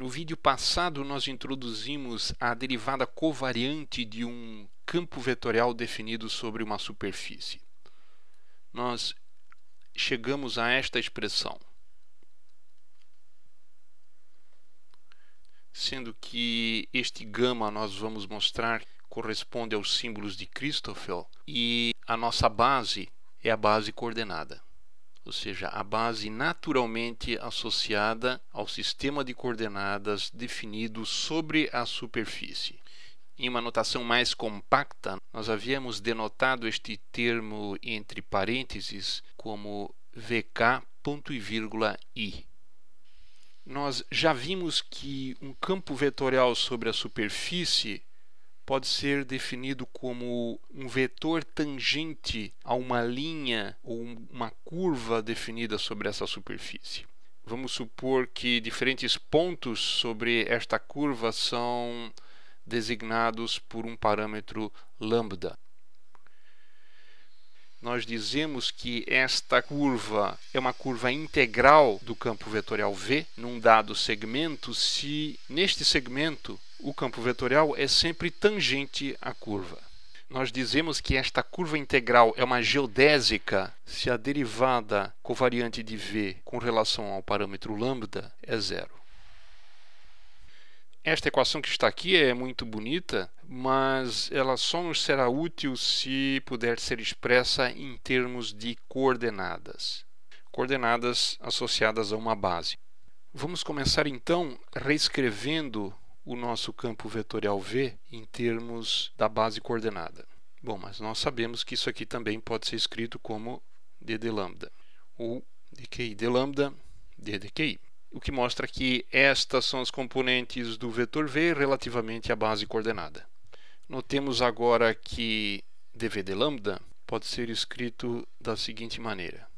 No vídeo passado, nós introduzimos a derivada covariante de um campo vetorial definido sobre uma superfície. Nós chegamos a esta expressão, sendo que este gama nós vamos mostrar corresponde aos símbolos de Christoffel e a nossa base é a base coordenada ou seja, a base naturalmente associada ao sistema de coordenadas definido sobre a superfície. Em uma notação mais compacta, nós havíamos denotado este termo entre parênteses como VK ponto e vírgula I. Nós já vimos que um campo vetorial sobre a superfície pode ser definido como um vetor tangente a uma linha ou uma curva definida sobre essa superfície. Vamos supor que diferentes pontos sobre esta curva são designados por um parâmetro lambda. Nós dizemos que esta curva é uma curva integral do campo vetorial V num dado segmento se neste segmento o campo vetorial é sempre tangente à curva. Nós dizemos que esta curva integral é uma geodésica se a derivada covariante de v com relação ao parâmetro lambda é zero. Esta equação que está aqui é muito bonita, mas ela só nos será útil se puder ser expressa em termos de coordenadas. Coordenadas associadas a uma base. Vamos começar então reescrevendo o nosso campo vetorial V em termos da base coordenada. Bom, mas nós sabemos que isso aqui também pode ser escrito como dd lambda ou dqi d lambda ddqi, o que mostra que estas são as componentes do vetor v relativamente à base coordenada. Notemos agora que dv d lambda pode ser escrito da seguinte maneira: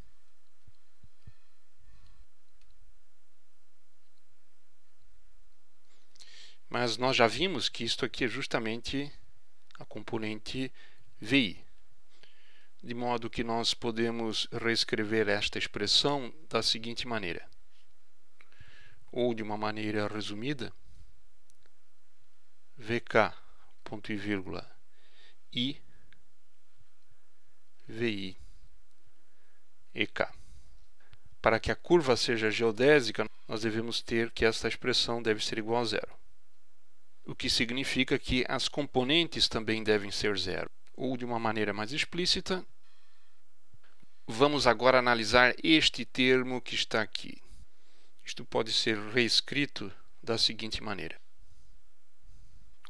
Mas nós já vimos que isto aqui é justamente a componente VI. De modo que nós podemos reescrever esta expressão da seguinte maneira. Ou de uma maneira resumida, VK, ponto e vírgula, I, VI, EK. Para que a curva seja geodésica, nós devemos ter que esta expressão deve ser igual a zero o que significa que as componentes também devem ser zero. Ou de uma maneira mais explícita, vamos agora analisar este termo que está aqui. Isto pode ser reescrito da seguinte maneira.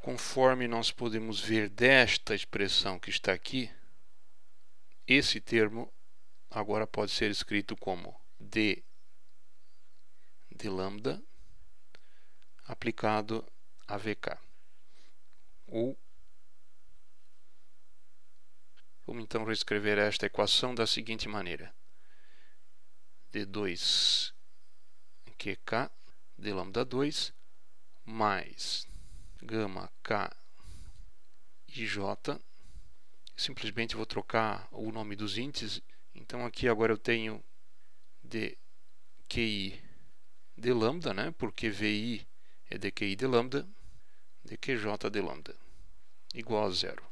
Conforme nós podemos ver desta expressão que está aqui, esse termo agora pode ser escrito como d de lambda aplicado AVK. Ou Vamos então reescrever esta equação da seguinte maneira: d2 qk de lambda 2 mais gama k j. simplesmente vou trocar o nome dos índices então aqui agora eu tenho dqi qi de lambda né porque vi é dqi de lambda, dqj de lambda, igual a zero.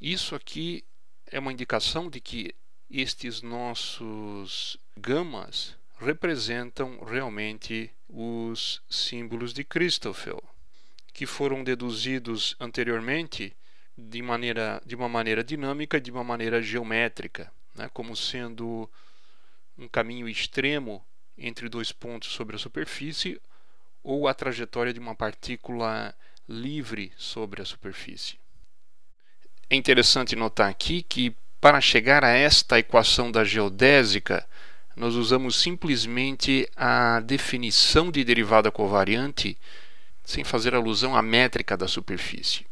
Isso aqui é uma indicação de que estes nossos gamas representam realmente os símbolos de Christoffel, que foram deduzidos anteriormente de, maneira, de uma maneira dinâmica, de uma maneira geométrica, né, como sendo um caminho extremo entre dois pontos sobre a superfície ou a trajetória de uma partícula livre sobre a superfície. É interessante notar aqui que, para chegar a esta equação da geodésica, nós usamos simplesmente a definição de derivada covariante sem fazer alusão à métrica da superfície.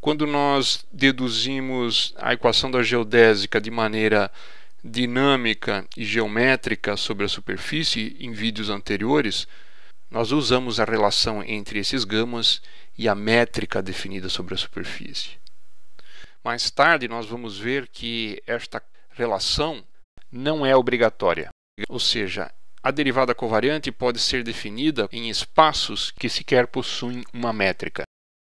Quando nós deduzimos a equação da geodésica de maneira dinâmica e geométrica sobre a superfície em vídeos anteriores, nós usamos a relação entre esses gamas e a métrica definida sobre a superfície. Mais tarde, nós vamos ver que esta relação não é obrigatória, ou seja, a derivada covariante pode ser definida em espaços que sequer possuem uma métrica.